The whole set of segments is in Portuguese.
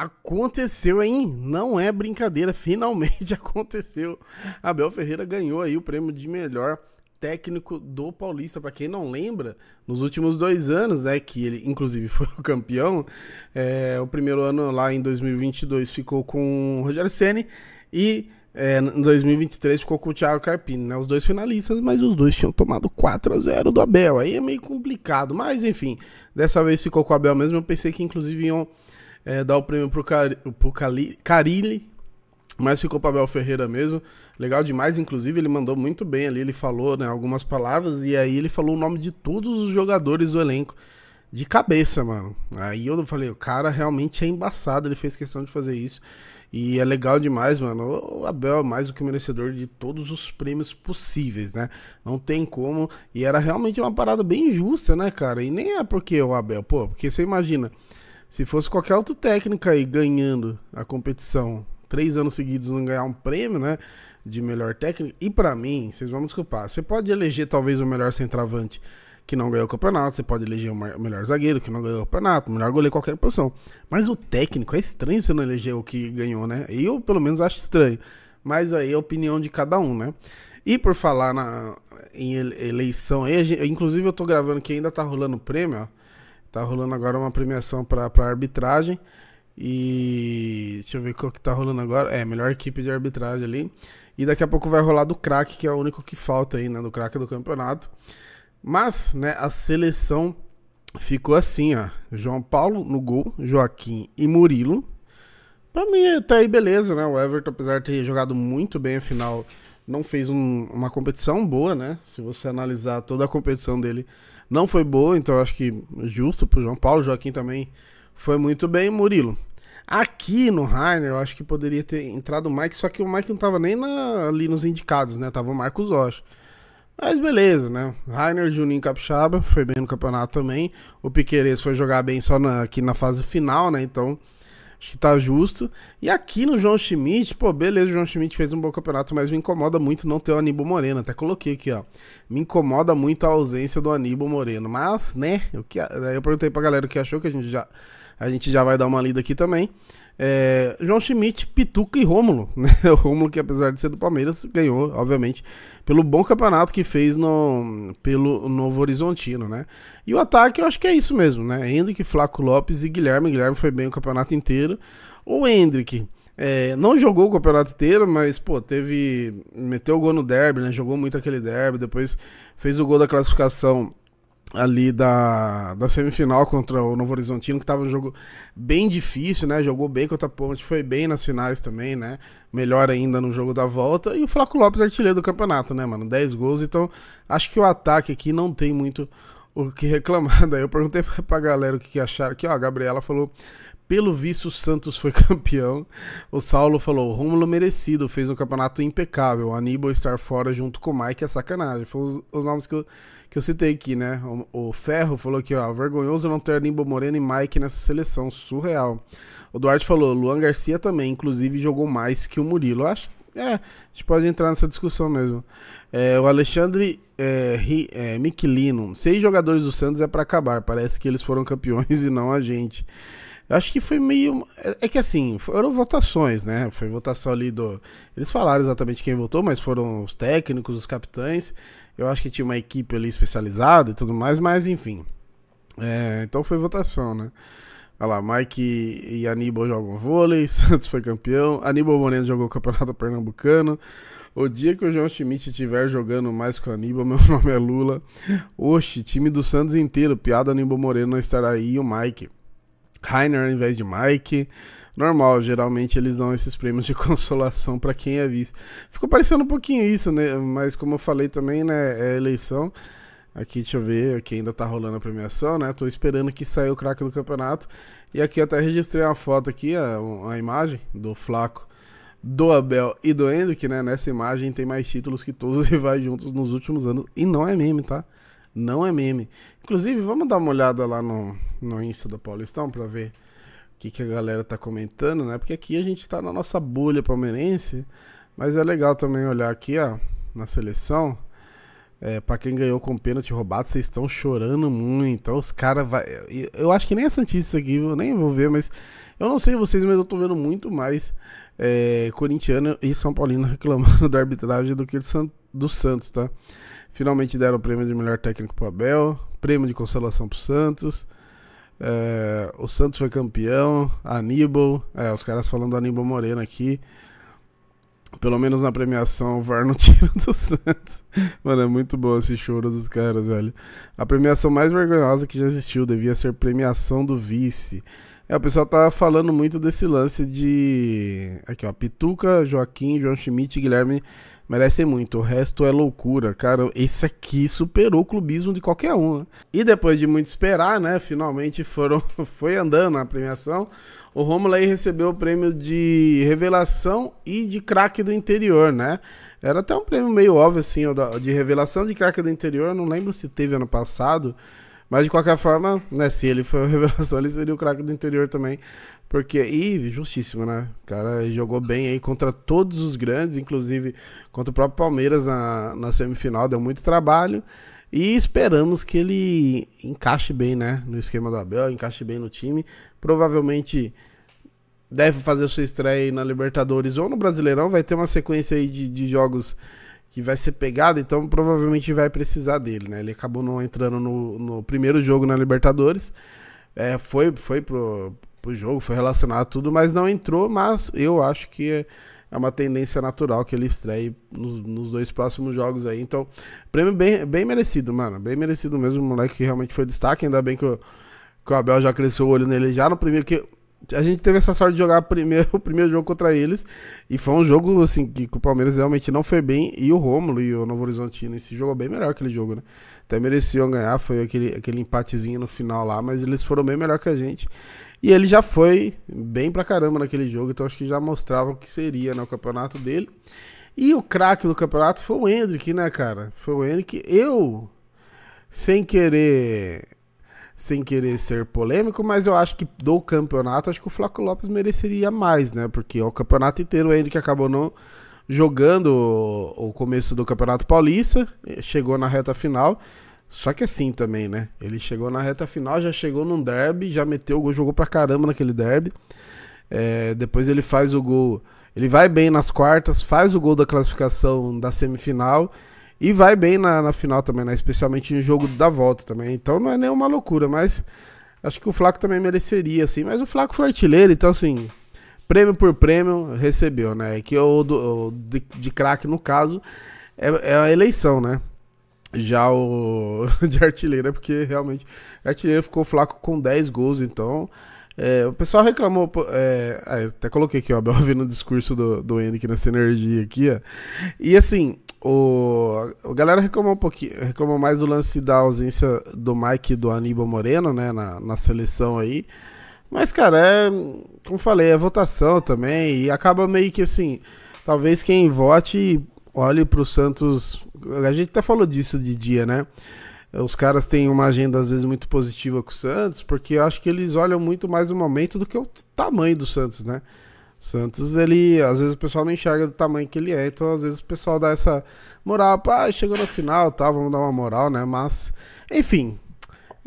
Aconteceu, hein? Não é brincadeira, finalmente aconteceu. Abel Ferreira ganhou aí o prêmio de melhor técnico do Paulista. Para quem não lembra, nos últimos dois anos, né, que ele inclusive foi o campeão, é, o primeiro ano lá em 2022 ficou com o Rogério Ceni e é, em 2023 ficou com o Thiago Carpini, né? Os dois finalistas, mas os dois tinham tomado 4 a 0 do Abel. Aí é meio complicado, mas enfim, dessa vez ficou com o Abel mesmo. Eu pensei que inclusive iam é, dar o prêmio pro, Car... pro Cali... Carilli, mas ficou para Abel Ferreira mesmo. Legal demais, inclusive, ele mandou muito bem ali, ele falou né, algumas palavras e aí ele falou o nome de todos os jogadores do elenco de cabeça, mano. Aí eu falei, o cara realmente é embaçado, ele fez questão de fazer isso. E é legal demais, mano. O Abel é mais do que merecedor de todos os prêmios possíveis, né? Não tem como. E era realmente uma parada bem injusta, né, cara? E nem é porque o Abel, pô, porque você imagina. Se fosse qualquer outro técnico aí ganhando a competição, três anos seguidos não ganhar um prêmio, né? De melhor técnico. E para mim, vocês vão me desculpar, você pode eleger talvez o melhor centroavante que não ganhou o campeonato, você pode eleger o melhor zagueiro que não ganhou o campeonato, o melhor goleiro, qualquer posição. Mas o técnico, é estranho você não eleger o que ganhou, né? Eu, pelo menos, acho estranho. Mas aí é a opinião de cada um, né? E por falar na, em eleição, aí, inclusive eu tô gravando que ainda tá rolando o prêmio, ó. Tá rolando agora uma premiação para arbitragem. E deixa eu ver qual que tá rolando agora. É, melhor equipe de arbitragem ali. E daqui a pouco vai rolar do craque, que é o único que falta aí, né? Do craque do campeonato. Mas, né, a seleção ficou assim, ó. João Paulo no gol, Joaquim e Murilo. Pra mim, tá aí beleza, né? O Everton, apesar de ter jogado muito bem a final não fez um, uma competição boa, né? Se você analisar toda a competição dele, não foi boa, então acho que justo pro João Paulo. Joaquim também foi muito bem, Murilo. Aqui no Rainer, eu acho que poderia ter entrado o Mike, só que o Mike não tava nem na, ali nos indicados, né? Tava o Marcos Rocha. Mas beleza, né? Rainer Juninho Capixaba foi bem no campeonato também. O Piqueires foi jogar bem só na, aqui na fase final, né? Então Acho que tá justo. E aqui no João Schmidt, pô, beleza, o João Schmidt fez um bom campeonato, mas me incomoda muito não ter o Aníbal Moreno. Até coloquei aqui, ó. Me incomoda muito a ausência do Aníbal Moreno. Mas, né, O que, eu perguntei pra galera o que achou, que a gente já a gente já vai dar uma lida aqui também. É, João Schmidt, Pituca e Rômulo. Né? O Rômulo, que apesar de ser do Palmeiras, ganhou, obviamente, pelo bom campeonato que fez no, pelo Novo Horizontino, né? E o ataque, eu acho que é isso mesmo, né? Hendrick, Flaco Lopes e Guilherme. Guilherme foi bem o campeonato inteiro. O Hendrick. É, não jogou o campeonato inteiro, mas, pô, teve. Meteu o gol no derby, né? Jogou muito aquele derby. Depois fez o gol da classificação ali da, da semifinal contra o Novo Horizontino, que estava um jogo bem difícil, né? Jogou bem contra a Ponte, foi bem nas finais também, né? Melhor ainda no jogo da volta. E o Flaco Lopes, artilheiro do campeonato, né, mano? 10 gols, então acho que o ataque aqui não tem muito o que reclamar. Daí eu perguntei pra galera o que, que acharam. Aqui, ó, a Gabriela falou: pelo visto, o Santos foi campeão. O Saulo falou: Rômulo merecido, fez um campeonato impecável. O Aníbal estar fora junto com o Mike é sacanagem. foram os, os nomes que eu, que eu citei aqui, né? O, o Ferro falou que, ó, vergonhoso não ter Aníbal Moreno e Mike nessa seleção, surreal. O Duarte falou: Luan Garcia também, inclusive, jogou mais que o Murilo. acho é, a gente pode entrar nessa discussão mesmo. É, o Alexandre é, Ri, é, Miquelino. Seis jogadores do Santos é para acabar. Parece que eles foram campeões e não a gente. Eu acho que foi meio. É, é que assim, foram votações, né? Foi votação ali do. Eles falaram exatamente quem votou, mas foram os técnicos, os capitães. Eu acho que tinha uma equipe ali especializada e tudo mais, mas enfim. É, então foi votação, né? Olha lá, Mike e, Aníbal jogam vôlei, Santos foi campeão, Aníbal Moreno jogou o Campeonato Pernambucano. O dia que o João Schmidt estiver jogando mais com o Aníbal, meu nome é Lula. Oxe, time do Santos inteiro, piada Aníbal Moreno não estará aí e o Mike. Rainer ao invés de Mike. Normal, geralmente eles dão esses prêmios de consolação para quem é vice. Ficou parecendo um pouquinho isso, né? Mas como eu falei também, né? É eleição. Aqui, deixa eu ver, aqui ainda tá rolando a premiação, né? Tô esperando que saia o craque do campeonato. E aqui até registrei uma foto aqui, a, a imagem do Flaco, do Abel e do Hendrick, né? Nessa imagem tem mais títulos que todos os rivais juntos nos últimos anos. E não é meme, tá? Não é meme. Inclusive, vamos dar uma olhada lá no, no Insta do Paulistão pra ver o que, que a galera tá comentando, né? Porque aqui a gente tá na nossa bolha palmeirense, mas é legal também olhar aqui, ó, na seleção é, pra quem ganhou com pênalti roubado, vocês estão chorando muito. Então os caras vai. Eu acho que nem é Santista aqui, eu nem vou ver, mas. Eu não sei vocês, mas eu tô vendo muito mais é, corintiano e São Paulino reclamando da arbitragem do que do, San... do Santos, tá? Finalmente deram o prêmio de melhor técnico pro Abel, prêmio de consolação pro Santos. É, o Santos foi campeão, Aníbal, é, os caras falando do Aníbal Moreno aqui. Pelo menos na premiação, o VAR não tira do Santos. Mano, é muito bom esse choro dos caras, velho. A premiação mais vergonhosa que já existiu devia ser premiação do vice. É, o pessoal tá falando muito desse lance de. Aqui, ó. Pituca, Joaquim, João Schmidt e Guilherme merecem muito. O resto é loucura. Cara, esse aqui superou o clubismo de qualquer um. Né? E depois de muito esperar, né? Finalmente foram, foi andando a premiação. O Romulo aí recebeu o prêmio de revelação e de craque do interior, né? Era até um prêmio meio óbvio, assim, de revelação de craque do interior. Eu não lembro se teve ano passado. Mas de qualquer forma, né, se ele foi uma revelação, ele seria o craque do interior também. Porque, e justíssimo, né? O cara jogou bem aí contra todos os grandes, inclusive contra o próprio Palmeiras na, na semifinal, deu muito trabalho. E esperamos que ele encaixe bem, né? No esquema do Abel, encaixe bem no time. Provavelmente deve fazer sua estreia aí na Libertadores ou no Brasileirão. Vai ter uma sequência aí de, de jogos que vai ser pegado, então provavelmente vai precisar dele, né? Ele acabou não entrando no, no primeiro jogo na Libertadores, é, foi, foi pro, pro jogo, foi relacionado a tudo, mas não entrou, mas eu acho que é, é uma tendência natural que ele estreie nos, nos dois próximos jogos aí, então prêmio bem, bem merecido, mano, bem merecido mesmo, moleque que realmente foi destaque, ainda bem que o, que o Abel já cresceu o olho nele já no primeiro, que a gente teve essa sorte de jogar primeiro, o primeiro jogo contra eles. E foi um jogo, assim, que, o Palmeiras realmente não foi bem. E o Rômulo e o Novo Horizontino né, se jogou é bem melhor aquele jogo, né? Até mereciam ganhar, foi aquele, aquele empatezinho no final lá, mas eles foram bem melhor que a gente. E ele já foi bem pra caramba naquele jogo, então acho que já mostrava o que seria né, o campeonato dele. E o craque do campeonato foi o Hendrick, né, cara? Foi o Hendrick. Eu, sem querer sem querer ser polêmico, mas eu acho que do campeonato, acho que o Flávio Lopes mereceria mais, né? Porque é o campeonato inteiro ele que acabou não jogando o começo do Campeonato Paulista, chegou na reta final. Só que assim também, né? Ele chegou na reta final, já chegou num derby, já meteu o gol, jogou pra caramba naquele derby. É, depois ele faz o gol, ele vai bem nas quartas, faz o gol da classificação da semifinal e vai bem na, na final também, né? Especialmente no jogo da volta também. Então não é nenhuma loucura, mas acho que o Flaco também mereceria, assim. Mas o Flaco foi artilheiro, então assim, prêmio por prêmio recebeu, né? Que o, de, de craque, no caso, é, é a eleição, né? Já o de artilheiro, né? porque realmente artilheiro ficou flaco com 10 gols, então. É, o pessoal reclamou. É, é, até coloquei aqui, ó, Belvi no discurso do, do Henrique nessa energia aqui, ó. E assim, o, a galera reclamou um pouquinho, reclamou mais do lance da ausência do Mike e do Aníbal Moreno, né, na, na seleção aí. Mas, cara, é, como falei, é votação também e acaba meio que assim, talvez quem vote olhe pro Santos, a gente até falou disso de dia, né? Os caras têm uma agenda às vezes muito positiva com o Santos, porque eu acho que eles olham muito mais o momento do que o tamanho do Santos, né? Santos, ele, às vezes o pessoal não enxerga do tamanho que ele é, então às vezes o pessoal dá essa moral, pá, ah, chegou no final, tá, vamos dar uma moral, né? Mas, enfim,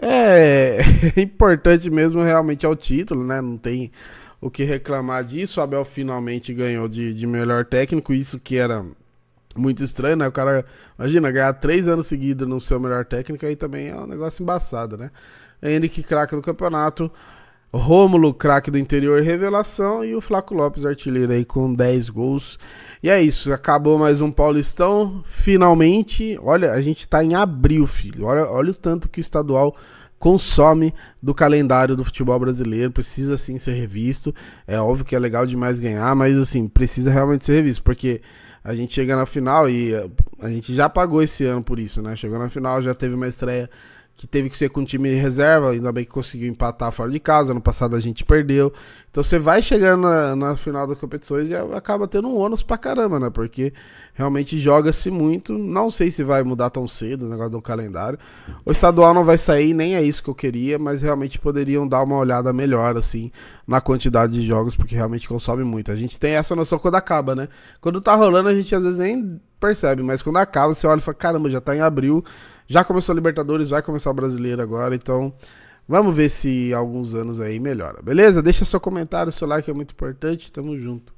é importante mesmo realmente é o título, né? Não tem o que reclamar disso. O Abel finalmente ganhou de, de melhor técnico, isso que era muito estranho, né? O cara, imagina, ganhar três anos seguidos no seu melhor técnico, aí também é um negócio embaçado, né? Henrique, craque do campeonato. Rômulo, craque do interior, revelação. E o Flaco Lopes, artilheiro aí com 10 gols. E é isso, acabou mais um Paulistão. Finalmente, olha, a gente tá em abril, filho. Olha, olha o tanto que o estadual consome do calendário do futebol brasileiro, precisa sim ser revisto. É óbvio que é legal demais ganhar, mas assim, precisa realmente ser revisto, porque a gente chega na final e eh, a gente já pagou esse ano por isso, né? Chegou na final, já teve uma estreia que teve que ser com o time de reserva, ainda bem que conseguiu empatar fora de casa, ano passado a gente perdeu. Então você vai chegando na, na final das competições e acaba tendo um ônus pra caramba, né? Porque realmente joga-se muito. Não sei se vai mudar tão cedo o negócio do calendário. O estadual não vai sair, nem é isso que eu queria, mas realmente poderiam dar uma olhada melhor, assim, na quantidade de jogos, porque realmente consome muito. A gente tem essa noção quando acaba, né? Quando tá rolando, a gente às vezes nem percebe, mas quando acaba, você olha e fala: caramba, já tá em abril, já começou a Libertadores, vai começar o Brasileiro agora, então. Vamos ver se alguns anos aí melhora. Beleza? Deixa seu comentário, seu like é muito importante. Tamo junto.